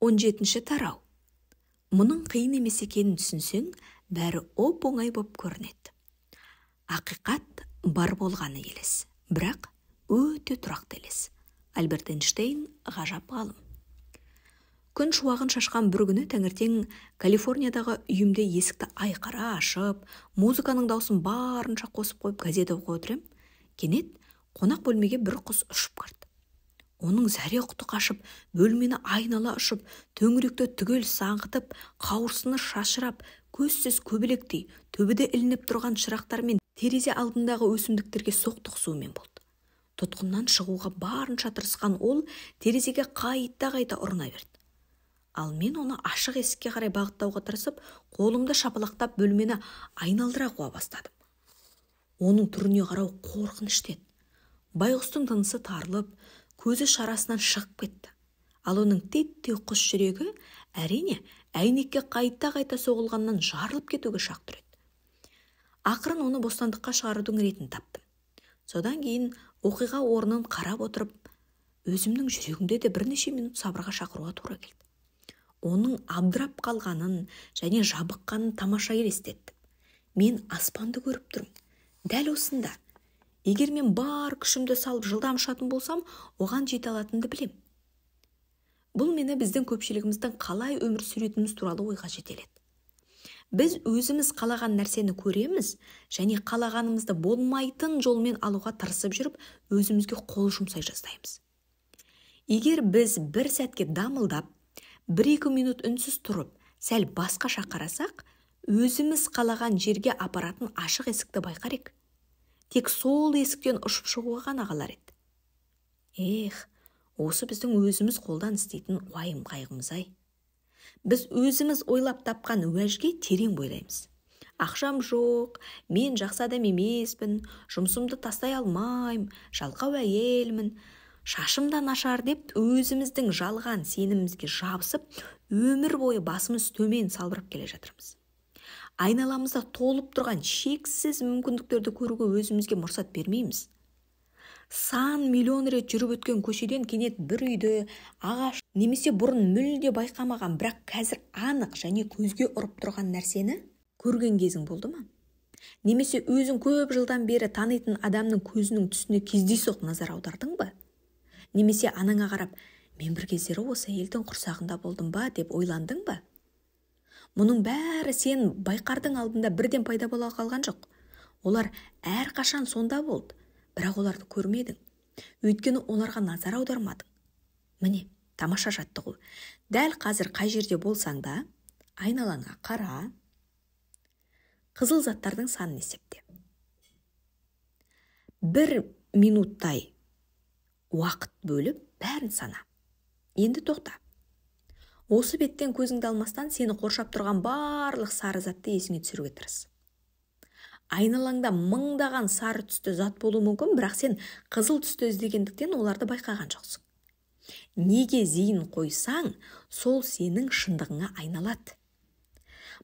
он жетінші тарау мұның қиын емес екенін түсінсең бәрі оп оңай боп көрінеді ақиқат бар болғаны елес бірақ өте тұрақты елес альберт эйнштейн ғажап ғалым күн шуағын шашқан бір күні таңертең калифорниядағы үйімде есікті айқара ашып музыканың даусын барынша қосып қойып газет оқып отыр кенет қонақ бөлмеге бір құс ұшып кірді оның зәре құты қашып бөлмені айнала ұшып төңіректі түгел саңғытып қауырсыны шашырап көзсіз көбелектей төбеде ілініп тұрған шырақтар мен терезе алдындағы өсімдіктерге соқтығысумен болды тұтқыннан шығуға барынша тырысқан ол терезеге қайта қайта ұрына берді ал мен оны ашық есікке қарай бағыттауға тырысып қолымды шапалақтап бөлмені айналдыра қуа бастадым оның түріне қарау қорқынышты еді байғұстың тынысы тарылып көзі шарасынан шығып кетті ал оның титтей құс жүрегі әрине әйнекке қайта қайта соғылғаннан жарылып кетуге шақ тұр еді ақырын оны бостандыққа шығарудың ретін таптым содан кейін оқиға орнын қарап отырып өзімнің жүрегімде де бірнеше минут сабырға шақыруға тура келді оның абдырап қалғанын және жабыққанын тамаша елестеттім мен аспанды көріп тұрмын дәл осында егер мен бар күшімді салып жылдам ұшатын болсам оған жете алатынымды білем. бұл мені біздің көпшілігіміздің қалай өмір сүретініміз туралы ойға жетеледі біз өзіміз қалаған нәрсені көреміз және қалағанымызды болмайтын жолмен алуға тырысып жүріп өзімізге қол жұмсай жаздаймыз егер біз бір сәтке дамылдап бір екі минут үнсіз тұрып сәл басқаша қарасақ өзіміз қалаған жерге апаратын ашық есікті байқар тек сол есіктен ұшып шығуға ғана қалар еді ех осы біздің өзіміз қолдан істейтін уайым қайғымыз ай біз өзіміз ойлап тапқан уәжге терең бойлаймыз ақшам жоқ мен жақсы адам емеспін жұмысымды тастай алмаймын жалқау әйелмін шашым да нашар деп өзіміздің жалған сенімімізге жабысып өмір бойы басымыз төмен салбырап келе жатырмыз айналамызда толып тұрған шексіз мүмкіндіктерді көруге өзімізге мұрсат бермейміз сан миллион рет жүріп өткен көшеден кенет бір үйді ағаш немесе бұрын мүлде байқамаған бірақ қазір анық және көзге ұрып тұрған нәрсені көрген кезің болды ма немесе өзің көп жылдан бері танитын адамның көзінің түсіне кездейсоқ назар аудардың ба немесе анаңа қарап мен бір кездері осы әйелдің құрсағында болдым ба деп ойландың ба мұның бәрі сен байқардың алдында бірден пайда бола қалған жоқ олар әр қашан сонда болды бірақ оларды көрмедің өйткені оларға назар аудармадың міне тамаша жаттығу дәл қазір қай жерде болсаң да айналаңа қара қызыл заттардың санын есепте бір минуттай уақыт бөліп бәрін сана енді тоқта осы беттен көзіңді алмастан сені қоршап тұрған барлық сары затты есіңе түсіруге тырыс айналаңда мыңдаған сары түсті зат болуы мүмкін бірақ сен қызыл түсті іздегендіктен оларды байқаған жоқсың неге зейін қойсаң сол сенің шындығыңа айналады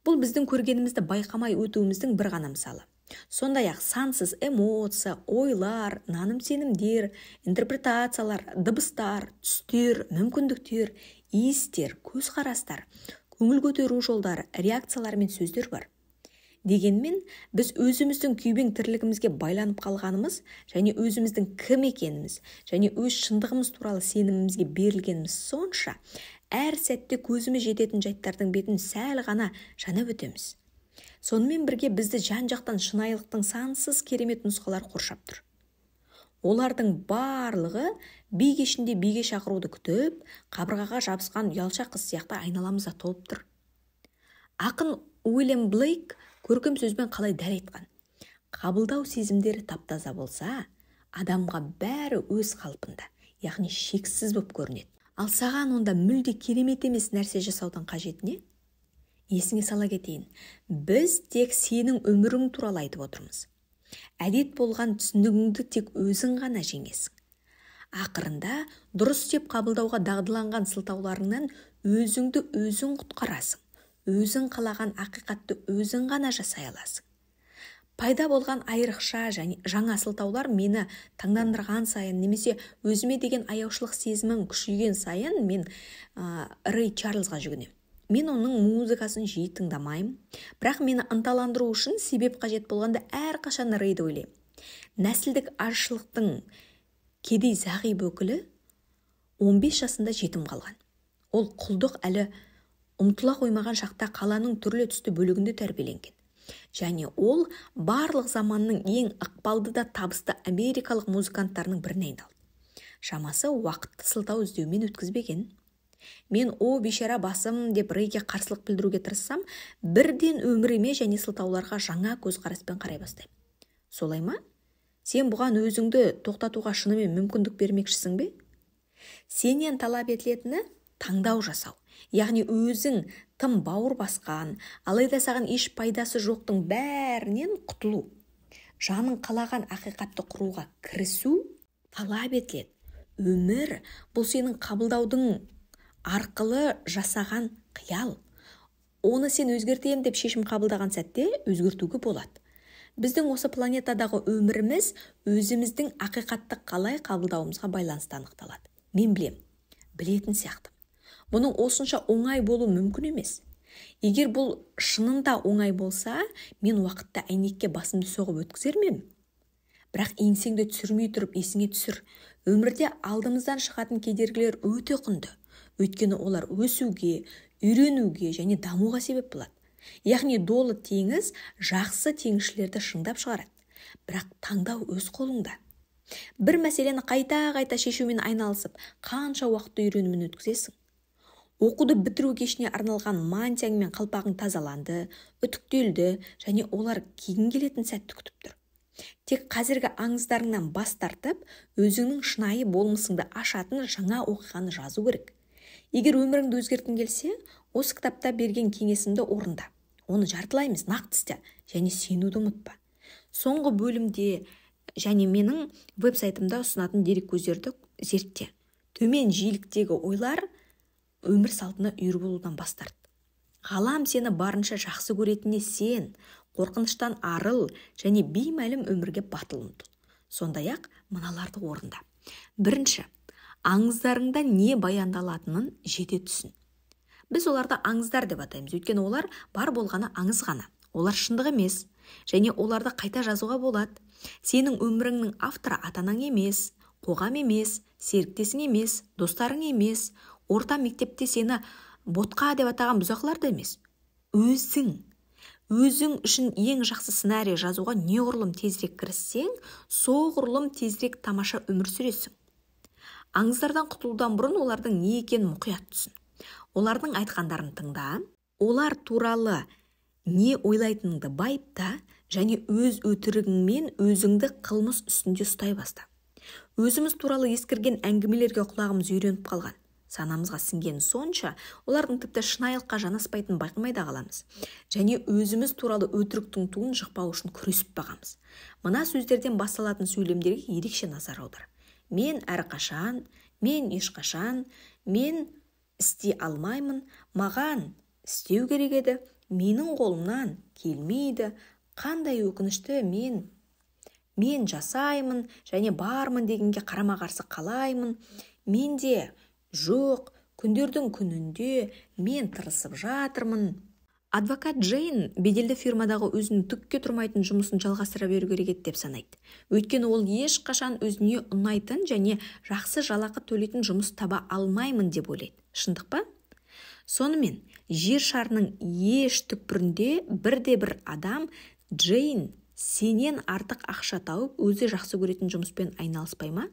бұл біздің көргенімізді байқамай өтуіміздің бір ғана мысалы сондай ақ сансыз эмоция ойлар наным сенімдер интерпретациялар дыбыстар түстер мүмкіндіктер иістер көзқарастар көңіл көтеру жолдары реакциялар мен сөздер бар дегенмен біз өзіміздің күйбең тірлігімізге байланып қалғанымыз және өзіміздің кім екеніміз және өз шындығымыз туралы сенімімізге берілгеніміз сонша әр сәтте көзіміз жететін жайттардың бетін сәл ғана жанап өтеміз сонымен бірге бізді жан жақтан шынайылықтың сансыз керемет нұсқалары қоршап тұр олардың барлығы би кешінде биге шақыруды күтіп қабырғаға жабысқан ялша қыз сияқты айналамызда толып тұр ақын уильям блейк көркем сөзбен қалай дәл айтқан қабылдау сезімдері таптаза болса адамға бәрі өз қалпында яғни шексіз болып көрінеді ал саған онда мүлде керемет емес нәрсе жасаудың қажеті не есіңе сала кетейін біз тек сенің өмірің туралы айтып отырмыз әдет болған түсінігіңді тек өзің ғана жеңесің ақырында дұрыс деп қабылдауға дағдыланған сылтауларыңнан өзіңді өзің құтқарасың өзің қалаған ақиқатты өзің ғана жасай аласың пайда болған айрықша және жаңа сылтаулар мені таңдандырған сайын немесе өзіме деген аяушылық сезімім күшейген сайын мен ә, рэй чарльзға жүгінемін мен оның музыкасын жиі тыңдамаймын бірақ мені ынталандыру үшін себеп қажет болғанда әрқашан рейді ойлаймын нәсілдік азшылықтың кедей зағип өкілі 15 жасында жетім қалған ол құлдық әлі ұмтыла қоймаған шақта қаланың түрлі түсті бөлігінде тәрбиеленген және ол барлық заманның ең ықпалды да табысты америкалық музыканттарының біріне айналды шамасы уақытты сылтау іздеумен өткізбеген мен о бейшара басым деп рейге қарсылық білдіруге тырыссам бірден өміріме және сылтауларға жаңа көзқараспен қарай бастаймын солай ма сен бұған өзіңді тоқтатуға шынымен мүмкіндік бермекшісің бе сенен талап етілетіні таңдау жасау яғни өзің тым бауыр басқан алайда саған еш пайдасы жоқтың бәрінен құтылу жаның қалаған ақиқатты құруға кірісу талап етіледі өмір бұл сенің қабылдаудың арқылы жасаған қиял оны сен өзгертемін деп шешім қабылдаған сәтте өзгертуге болады біздің осы планетадағы өміріміз өзіміздің ақиқатты қалай қабылдауымызға байланысты анықталады мен білем, білетін сияқты. бұның осынша оңай болу мүмкін емес егер бұл шынында оңай болса мен уақытта әйнекке басымды соғып өткізер ме бірақ еңсеңді түсірмей тұрып есіңе түсір өмірде алдымыздан шығатын кедергілер өте құнды өйткені олар өсуге үйренуге және дамуға себеп болады яғни долы теңіз жақсы теңізшілерді шыңдап шығарады бірақ таңдау өз қолыңда бір мәселені қайта қайта шешумен айналысып қанша уақытты үйренумен өткізесің оқуды бітіру кешіне арналған мантияң мен қалпағың тазаланды үтіктелді және олар кейін келетін сәтті күтіп тұр тек қазіргі аңыздарыңнан бас тартып өзіңнің шынайы болмысыңды ашатын жаңа оқиғаны жазу керек егер өміріңді өзгерткің келсе осы кітапта берген кеңесімді орында оны жартылай емес нақты істе және сенуді ұмытпа соңғы бөлімде және менің веб сайтымда ұсынатын дереккөздерді зертте төмен жиіліктегі ойлар өмір салтына үйір болудан бас ғалам сені барынша жақсы көретініне сен қорқыныштан арыл және беймәлім өмірге батыл ұмтыл сондай ақ мыналарды орында бірінші аңыздарыңда не баяндалатынын жете түсін біз оларды аңыздар деп атаймыз өйткені олар бар болғаны аңыз ғана олар шындық емес және оларды қайта жазуға болады сенің өміріңнің авторы ата анаң емес қоғам емес серіктесің емес достарың емес орта мектепте сені ботқа деп атаған бұзақылар да емес өзің өзің үшін ең жақсы сценарий жазуға неғұрлым тезірек кіріссең соғұрлым тезірек тамаша өмір сүресің аңыздардан құтылудан бұрын олардың не екенін мұқият түсін олардың айтқандарын тыңда олар туралы не ойлайтыныңды байыпта және өз өтірігіңмен өзіңді қылмыс үстінде ұстай баста өзіміз туралы ескірген әңгімелерге құлағымыз үйреніп қалған санамызға сіңгені сонша олардың тіпті шынайылыққа жанаспайтынын байқамай да қаламыз және өзіміз туралы өтіріктің туын жықпау үшін күресіп бағамыз мына сөздерден басталатын сөйлемдерге ерекше назар аудар мен әрқашан мен ешқашан мен істей алмаймын маған істеу керек еді менің қолымнан келмейді қандай өкінішті мен мен жасаймын және бармын дегенге қарама қарсы қалаймын менде жоқ күндердің күнінде мен тырысып жатырмын адвокат джейн беделді фирмадағы өзінің түкке тұрмайтын жұмысын жалғастыра беру керек еді деп санайды өйткені ол ешқашан өзіне ұнайтын және жақсы жалақы төлейтін жұмыс таба алмаймын деп ойлайды шындық па сонымен жер шарының еш түкпірінде бірде бір адам джейн сенен артық ақша тауып өзі жақсы көретін жұмыспен айналыспай ма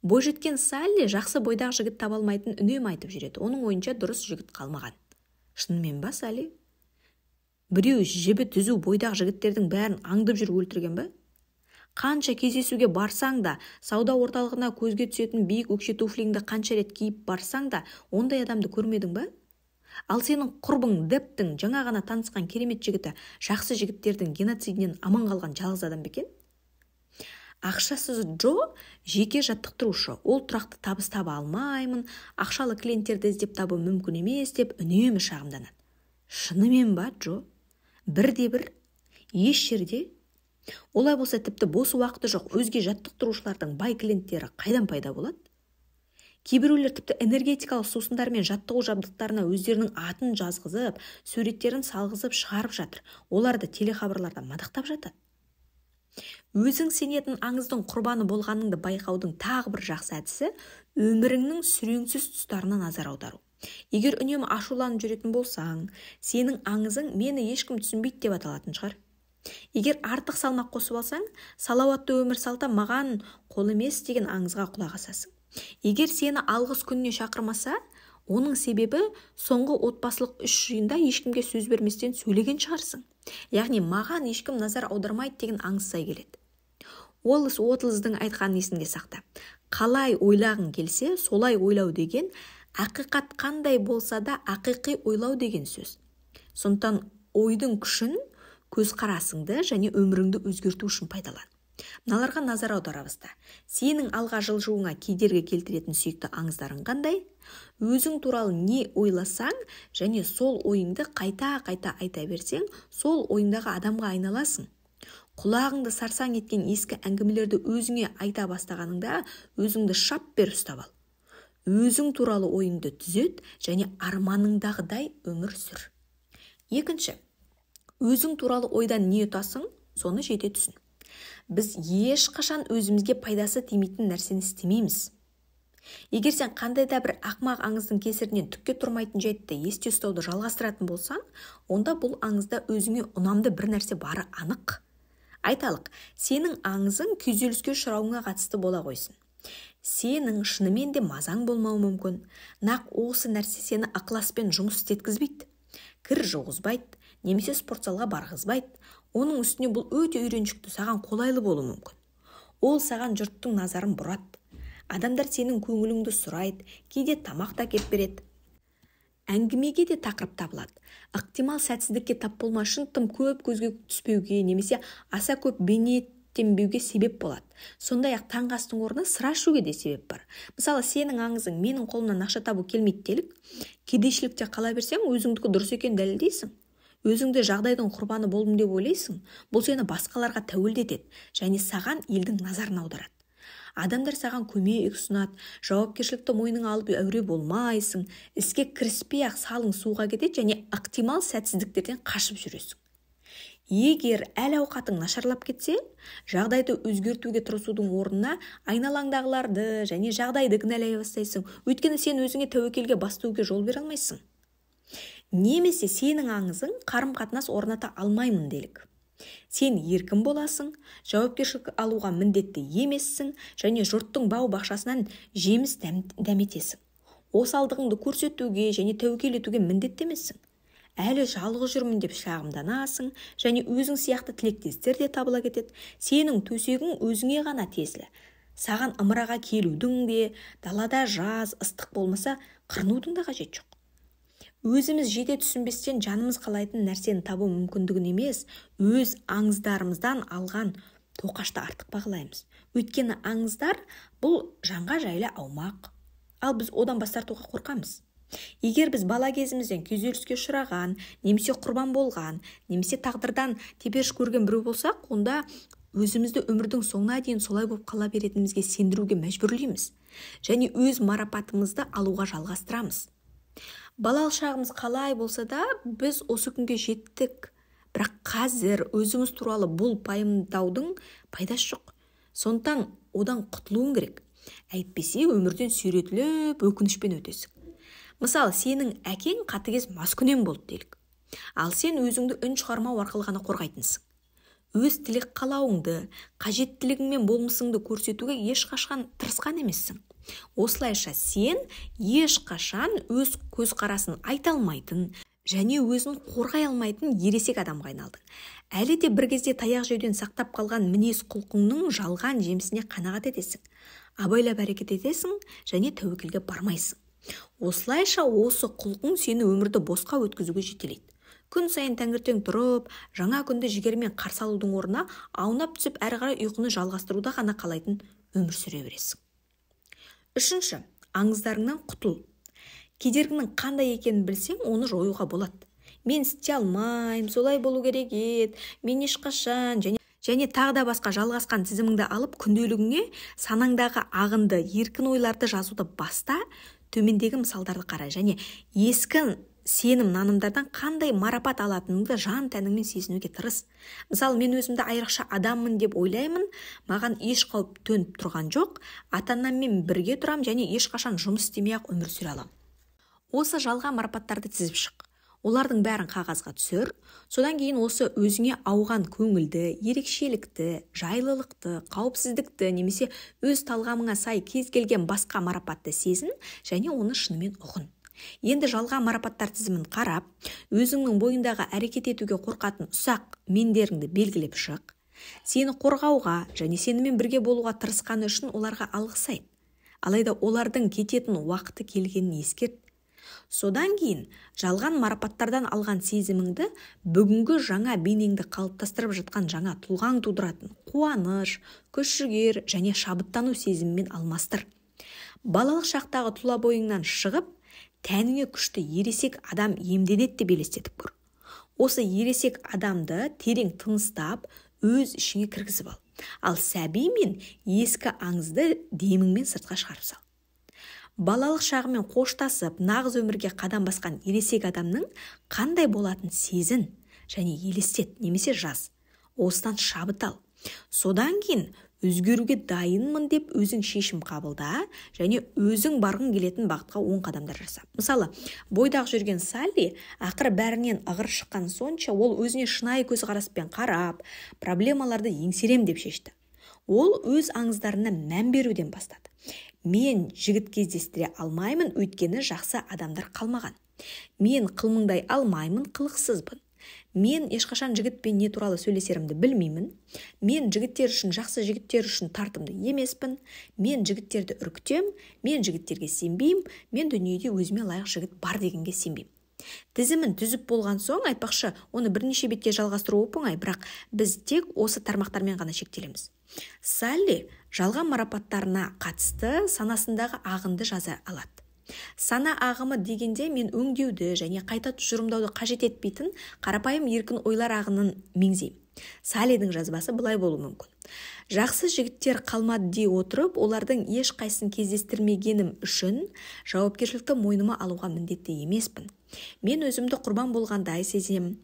бойжеткен салли жақсы бойдақ жігіт таба алмайтынын үнемі айтып жүреді оның ойынша дұрыс жігіт қалмаған шынымен ба сәли біреу жібі түзу бойдақ жігіттердің бәрін аңдып жүр өлтірген ба қанша кездесуге барсаң да сауда орталығына көзге түсетін биік өкше туфлиңді қанша рет киіп барсаң да ондай адамды көрмедің ба ал сенің құрбың дептің жаңа ғана танысқан керемет жігіті жақсы жігіттердің геноцидінен аман қалған жалғыз адам ба екен ақшасыз джо жеке жаттықтырушы ол тұрақты табыс таба алмаймын ақшалы клиенттерді іздеп табу мүмкін емес деп үнемі шағымданады шынымен ба джо бірде бір еш жерде олай болса тіпті бос уақыты жоқ өзге жаттықтырушылардың бай клиенттері қайдан пайда болады кейбіреулер тіпті энергетикалық сусындар мен жаттығу жабдықтарына өздерінің атын жазғызып суреттерін салғызып шығарып жатыр оларды телехабарларда мадақтап жатады өзің сенетін аңыздың құрбаны болғаныңды байқаудың тағы бір жақсы әдісі өміріңнің сүреңсіз тұстарына назар аудару егер үнемі ашуланып жүретін болсаң сенің аңызың мені ешкім түсінбейді деп аталатын шығар егер артық салмақ қосып алсаң салауатты өмір салта маған қол емес деген аңызға құлақ асасың егер сені алғыс күніне шақырмаса оның себебі соңғы отбасылық үш жиында ешкімге сөз берместен сөйлеген шығарсың яғни маған ешкім назар аудармайды деген аңыз сай келеді ол уотлздың айтқанын есіңде сақта қалай ойлағың келсе солай ойлау деген ақиқат қандай болса да ақиқи ойлау деген сөз сондықтан ойдың күшін көзқарасыңды және өміріңді өзгерту үшін пайдалан мыналарға назар аудара баста сенің алға жылжуыңа кедергі келтіретін сүйікті аңыздарың қандай өзің туралы не ойласаң және сол ойыңды қайта қайта айта берсең сол ойыңдағы адамға айналасың құлағыңды сарсаң еткен ескі әңгімелерді өзіңе айта бастағаныңда өзіңді шап бер ұстап ал өзің туралы ойыңды түзет және арманыңдағыдай өмір сүр екінші өзің туралы ойдан не ұтасың соны жете түсін біз ешқашан өзімізге пайдасы тимейтін нәрсені істемейміз егер сен қандай да бір ақмақ аңыздың кесірінен түкке тұрмайтын жайтты есте ұстауды жалғастыратын болсаң онда бұл аңызда өзіңе ұнамды бір нәрсе бары анық айталық сенің аңызың күйзеліске ұшырауыңа қатысты бола қойсын сенің шынымен де мазаң болмауы мүмкін нақ осы нәрсе сені ықыласпен жұмыс істеткізбейді кір жуғызбайды немесе спортзалға барғызбайды оның үстіне бұл өте үйреншікті саған қолайлы болуы мүмкін ол саған жұрттың назарын бұрады адамдар сенің көңіліңді сұрайды кейде тамақ та әкеліп береді әңгімеге де тақырып табылады ықтимал сәтсіздікке тап болмас үшін тым көп көзге түспеуге немесе аса көп бейнеттенбеуге себеп болады сондай ақ таңғы астың орнына сыра ішуге де себеп бар мысалы сенің аңызың менің қолымнан ақша табу келмейді делік кедейшілікте қала берсең өзіңдікі дұрыс екенін дәлелдейсің өзіңді жағдайдың құрбаны болдым деп ойлайсың бұл сені басқаларға тәуелді етеді және саған елдің назарын аударады адамдар саған көмек ұсынады жауапкершілікті мойныңа алып әуре болмайсың іске кіріспей ақ салың суға кетеді және ықтимал сәтсіздіктерден қашып жүресің егер әл ауқатың нашарлап кетсе жағдайды өзгертуге тырысудың орнына айналаңдағыларды және жағдайды кінәлай бастайсың өйткені сен өзіңе тәуекелге бас жол бере алмайсың немесе сенің аңызың қарым қатынас орната алмаймын делік сен еркін боласың жауапкершілік алуға міндетті емессің және жұрттың бау бақшасынан жеміс дәм, дәметесің осалдығыңды көрсетуге және тәуекел етуге міндетті емессің әлі жалғыз жүрмін деп шағымданасың және өзің сияқты тілектестер де табыла кетеді сенің төсегің өзіңе ғана тиесілі саған ымыраға келудің де далада жаз ыстық болмаса қырынудың да қажеті жоқ өзіміз жете түсінбестен жанымыз қалайтын нәрсені табу мүмкіндігін емес өз аңыздарымыздан алған тоқашты артық бағалаймыз өйткені аңыздар бұл жанға жайлы аумақ ал біз одан бас тартуға қорқамыз егер біз бала кезімізден күйзеліске ұшыраған немесе құрбан болған немесе тағдырдан теперіш көрген біреу болсақ онда өзімізді өмірдің соңына дейін солай болып қала беретінімізге сендіруге мәжбүрлейміз және өз марапатымызды алуға жалғастырамыз балалық шағымыз қалай болса да біз осы күнге жеттік бірақ қазір өзіміз туралы бұл пайымдаудың пайдасы жоқ сондықтан одан құтылуың керек әйтпесе өмірден сүйретіліп өкінішпен өтесің мысалы сенің әкең қатыгез маскүнем болды делік ал сен өзіңді үн шығармау арқылы ғана қорғайтынсың өз тілек қалауыңды қажеттілігің мен болмысыңды көрсетуге ешқашан тырысқан емессің осылайша сен ешқашан өз көзқарасын айта алмайтын және өзін қорғай алмайтын ересек адамға айналдың әлі де бір кезде таяқ жеуден сақтап қалған мінез құлқыңның жалған жемісіне қанағат етесің абайлап әрекет етесің және тәуекелге бармайсың осылайша осы құлқың сені өмірді босқа өткізуге жетелейді күн сайын таңертең тұрып жаңа күнді жігермен қарсы алудың орнына аунап түсіп әрі қарай ұйқыны жалғастыруда ғана қалайтын өмір сүре бересің үшінші аңыздарыңнан құтыл кедергінің қандай екенін білсең оны жоюға болады мен істей алмаймын солай болу керек еді мен ешқашан және және тағы да басқа жалғасқан тізіміңді алып күнделігіңе санаңдағы ағынды еркін ойларды жазуды баста төмендегі мысалдарды қара және ескі сенім нанымдардан қандай марапат алатыныңды жан тәніңмен сезінуге тырыс мысалы мен өзімді айрықша адаммын деп ойлаймын маған еш қауіп төніп тұрған жоқ ата анаммен бірге тұрам және ешқашан жұмыс істемей ақ өмір сүре аламын осы жалған марапаттарды тізіп шық олардың бәрін қағазға түсір содан кейін осы өзіңе ауған көңілді ерекшелікті жайлылықты қауіпсіздікті немесе өз талғамыңа сай кез келген басқа марапатты сезін және оны шынымен ұғын енді жалған марапаттар тізімін қарап өзіңнің бойындағы әрекет етуге қорқатын ұсақ мендеріңді белгілеп шық сені қорғауға және сенімен бірге болуға тырысқаны үшін оларға алғыс айт алайда олардың кететін уақыты келгенін ескерт содан кейін жалған марапаттардан алған сезіміңді бүгінгі жаңа бейнеңді қалыптастырып жатқан жаңа тұлғаң тудыратын қуаныш күш жігер және шабыттану сезімімен алмастыр балалық шақтағы тұла бойыңнан шығып тәніңе күшті ересек адам емденеді деп елестетіп көр осы ересек адамды терең тыныстап өз ішіңе кіргізіп ал ал сәби мен ескі аңызды деміңмен сыртқа шығарып сал балалық шағымен қоштасып нағыз өмірге қадам басқан ересек адамның қандай болатынын сезін және елестет немесе жаз осыдан шабыт ал содан кейін өзгеруге дайынмын деп өзің шешім қабылда және өзің барғың келетін бағытқа оң қадамдар жаса мысалы бойдақ жүрген салли ақыры бәрінен ығыр шыққан сонша ол өзіне шынайы көзқараспен қарап проблемаларды еңсерем деп шешті ол өз аңыздарына мән беруден бастады мен жігіт кездестіре алмаймын өйткені жақсы адамдар қалмаған мен қылмыңдай алмаймын қылықсызбын мен ешқашан жігітпен не туралы сөйлесерімді білмеймін мен жігіттер үшін жақсы жігіттер үшін тартымды емеспін мен жігіттерді үркітем, мен жігіттерге сенбеймін мен дүниеде өзіме лайық жігіт бар дегенге сенбеймін тізімін түзіп болған соң айтпақшы оны бірнеше бетке жалғастыру оп оңай бірақ біз тек осы тармақтармен ғана шектелеміз салли жалған марапаттарына қатысты санасындағы ағынды жаза алады сана ағымы дегенде мен өңдеуді және қайта тұжырымдауды қажет етпейтін қарапайым еркін ойлар ағынын меңзеймін салидің жазбасы былай болуы мүмкін жақсы жігіттер қалмады дей отырып олардың ешқайсысын кездестірмегенім үшін жауапкершілікті мойныма алуға міндетті емеспін мен өзімді құрбан болғандай сезінемін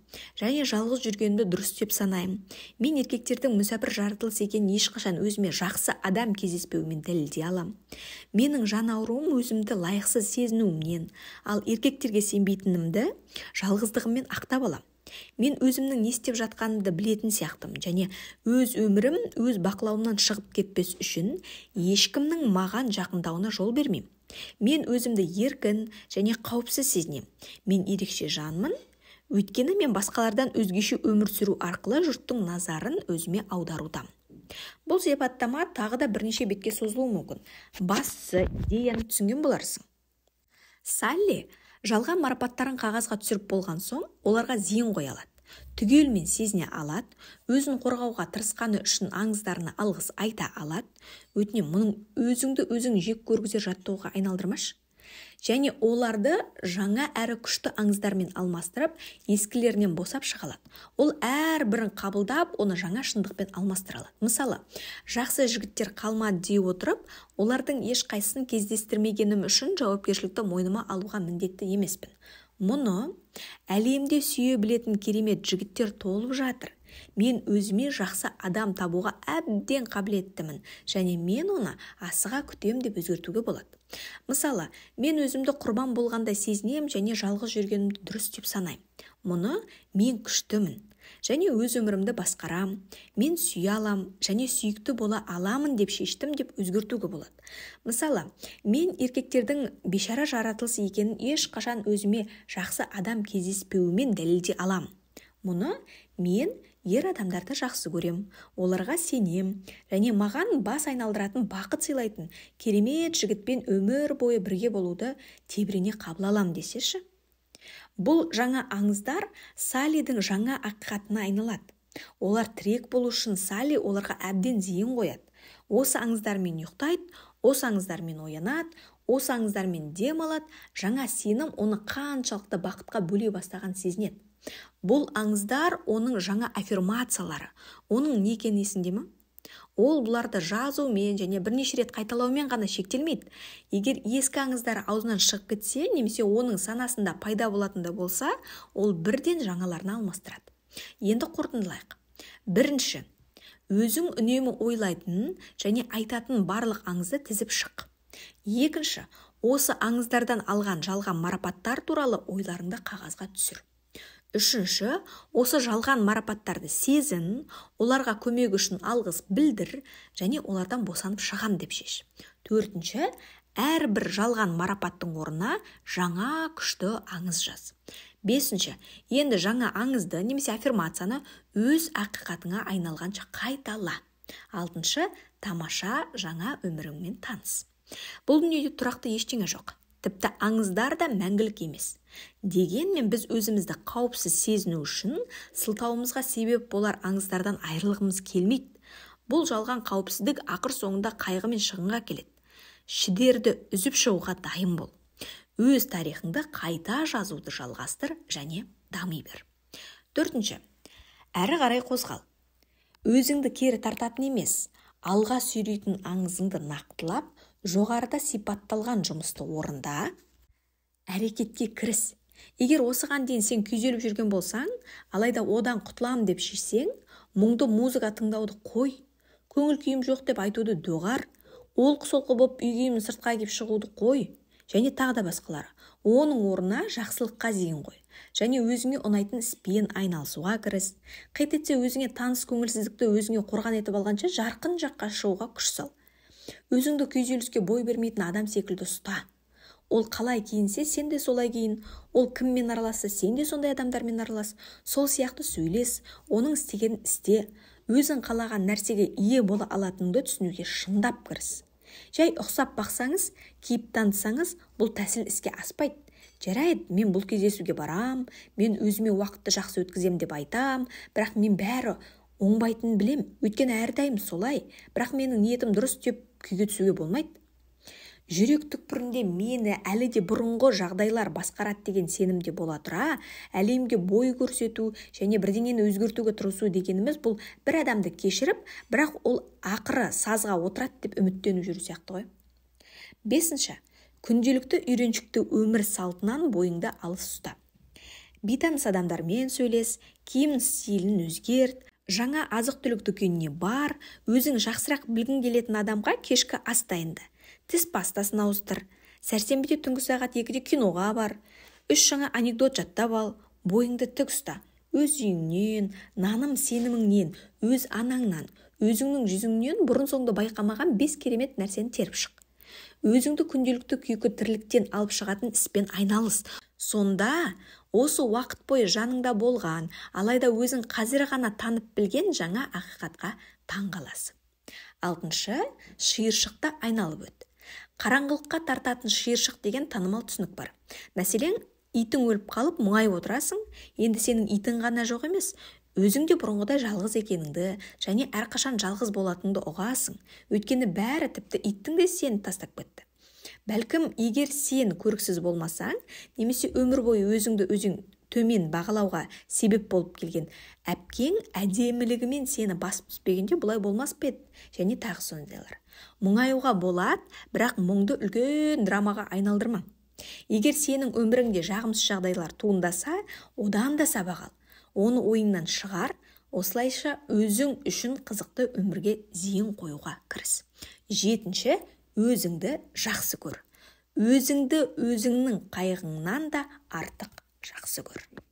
және жалғыз жүргенімді дұрыс деп санаймын мен еркектердің мүсәпір жаратылыс екенін ешқашан өзіме жақсы адам кездеспеуімен дәлелдей аламын менің жан ауруым өзімді лайықсыз сезінуімнен ал еркектерге сенбейтінімді жалғыздығыммен ақтап аламын мен өзімнің не істеп жатқанымды білетін сияқтымын және өз өмірім өз бақылауымнан шығып кетпес үшін ешкімнің маған жақындауына жол бермеймін мен өзімді еркін және қауіпсіз сезінемін мен ерекше жанмын өйткені мен басқалардан өзгеше өмір сүру арқылы жұрттың назарын өзіме аударудамын бұл сипаттама тағы да бірнеше бетке созылуы мүмкін бастысы идеяны түсінген боларсың салли жалған марапаттарын қағазға түсіріп болған соң оларға зейін қоя алады түгелмен сезіне алады өзін қорғауға тырысқаны үшін аңыздарына алғыс айта алады өтінем мұның өзіңді өзің жек көргізер жаттығуға айналдырмашы және оларды жаңа әрі күшті аңыздармен алмастырып ескілерінен босап шыға алады ол әрбірін қабылдап оны жаңа шындықпен алмастыра алады мысалы жақсы жігіттер қалмады дей отырып олардың ешқайсысын кездестірмегенім үшін жауапкершілікті мойныма алуға міндетті емеспін мұны әлемде сүйе білетін керемет жігіттер толып жатыр мен өзіме жақсы адам табуға әбден қабілеттімін және мен оны асыға күтем деп өзгертуге болады мысалы мен өзімді құрбан болғанда сезінемін және жалғыз жүргенімді дұрыс деп санаймын мұны мен күштімін және өз өмірімді басқарам, мен сүйе алам және сүйікті бола аламын деп шештім деп өзгертуге болады мысалы мен еркектердің бешара жаратылыс екенін ешқашан өзіме жақсы адам кездеспеуімен дәлелдей аламын мұны мен ер адамдарды жақсы көрем, оларға сенем және маған бас айналдыратын бақыт сыйлайтын керемет жігітпен өмір бойы бірге болуды тебірене қабыл алам десеші бұл жаңа аңыздар салидің жаңа ақиқатына айналады олар тірек болу үшін сали оларға әбден зейін қояды осы аңыздармен ұйықтайды осы аңыздармен оянады осы аңыздармен демалады жаңа сенім оны қаншалықты бақытқа бөлей бастаған сезінеді бұл аңыздар оның жаңа аффирмациялары оның не екені есіңде ме ол бұларды жазумен және бірнеше рет қайталаумен ғана шектелмейді егер ескі аңыздар аузынан шығып кетсе немесе оның санасында пайда болатында болса ол бірден жаңаларына алмастырады енді қорытындылайық бірінші өзің үнемі ойлайтын және айтатын барлық аңызды тізіп шық екінші осы аңыздардан алған жалған марапаттар туралы ойларыңды қағазға түсір үшінші осы жалған марапаттарды сезін оларға көмек үшін алғыс білдір және олардан босанып шығам деп шеш төртінші әрбір жалған марапаттың орнына жаңа күшті аңыз жаз бесінші енді жаңа аңызды немесе аффирмацияны өз ақиқатыңа айналғанша қайтала алтыншы тамаша жаңа өміріңмен таныс бұл дүниеде тұрақты ештеңе жоқ тіпті аңыздар да мәңгілік емес дегенмен біз өзімізді қауіпсіз сезіну үшін сылтауымызға себеп болар аңыздардан айырылғымыз келмейді бұл жалған қауіпсіздік ақыр соңында қайғы мен шығынға келеді шідерді үзіп шығуға дайын бол өз тарихыңды қайта жазуды жалғастыр және дами бер төртінші әрі қарай қозғал өзіңді кері тартатын емес алға сүйрейтін аңызыңды нақтылап жоғарыда сипатталған жұмысты орында әрекетке кіріс егер осыған дейін сен күйзеліп жүрген болсаң алайда одан құтыламын деп шешсең мұңды музыка тыңдауды қой көңіл күйім жоқ деп айтуды доғар олқы солқы болып үй киімін сыртқа киіп шығуды қой және тағы да басқалары оның орнына жақсылыққа зейін қой және өзіңе ұнайтын іспен айналысуға кіріс қит етсе өзіңе таныс көңілсіздікті өзіңе қорған етіп алғанша жарқын жаққа шығуға күш сал өзіңді күйзеліске бой бермейтін адам секілді ұста ол қалай киінсе сен де солай киін ол кіммен араласса сен де сондай адамдармен аралас сол сияқты сөйлес оның істегенін істе өзің қалаған нәрсеге ие бола алатыныңды түсінуге шындап кіріс жай ұқсап бақсаңыз киіп танысаңыз бұл тәсіл іске аспайды жарайды мен бұл кездесуге барам мен өзіме уақытты жақсы өткізем деп айтам бірақ мен бәрі оңбайтынын білем өйткені әрдайым солай бірақ менің ниетім дұрыс деп күйге түсуге болмайды жүрек түкпірінде мені әлі де бұрынғы жағдайлар басқарады деген сенімде бола тұра әлемге бой көрсету және бірдеңені өзгертуге тырысу дегеніміз бұл бір адамды кешіріп бірақ ол ақыры сазға отырады деп үміттеніп жүру сияқты ғой бесінші күнделікті үйреншікті өмір салтынан бойыңды алыс ұста бейтаныс адамдармен сөйлес киім стилін өзгерт жаңа азық түлік дүкеніне бар өзің жақсырақ білгің келетін адамға кешкі ас дайында тіс пастасын ауыстыр сәрсенбіде түнгі сағат екіде киноға бар үш жаңа анекдот жаттап ал бойыңды тік ұста өз үйіңнен наным сеніміңнен өз анаңнан өзіңнің жүзіңнен бұрын соңды байқамаған бес керемет нәрсені теріп шық өзіңді күнделікті күйкі тірліктен алып шығатын іспен айналыс сонда осы уақыт бойы жаныңда болған алайда өзің қазір ғана танып білген жаңа ақиқатқа таңғаласың қаласың алтыншы шиыршықты айналып өт қараңғылыққа тартатын шиыршық деген танымал түсінік бар мәселен итің өліп қалып мұңайып отырасың енді сенің итің ғана жоқ емес өзің де бұрынғыдай жалғыз екеніңді және әрқашан жалғыз болатыныңды ұғасың өйткені бәрі тіпті иттің де сені тастап кетті бәлкім егер сен көріксіз болмасаң немесе өмір бойы өзіңді өзің төмен бағалауға себеп болып келген әпкең әдемілігімен сені басып түспегенде бұлай болмас па еді және тағы сондайлар мұңаюға болады бірақ мұңды үлкен драмаға айналдырма егер сенің өміріңде жағымсыз жағдайлар туындаса одан да сабақ ал оны ойыңнан шығар осылайша өзің үшін қызықты өмірге зейін қоюға кіріс жетінші өзіңді жақсы көр өзіңді өзіңнің қайғыңнан да артық жақсы көр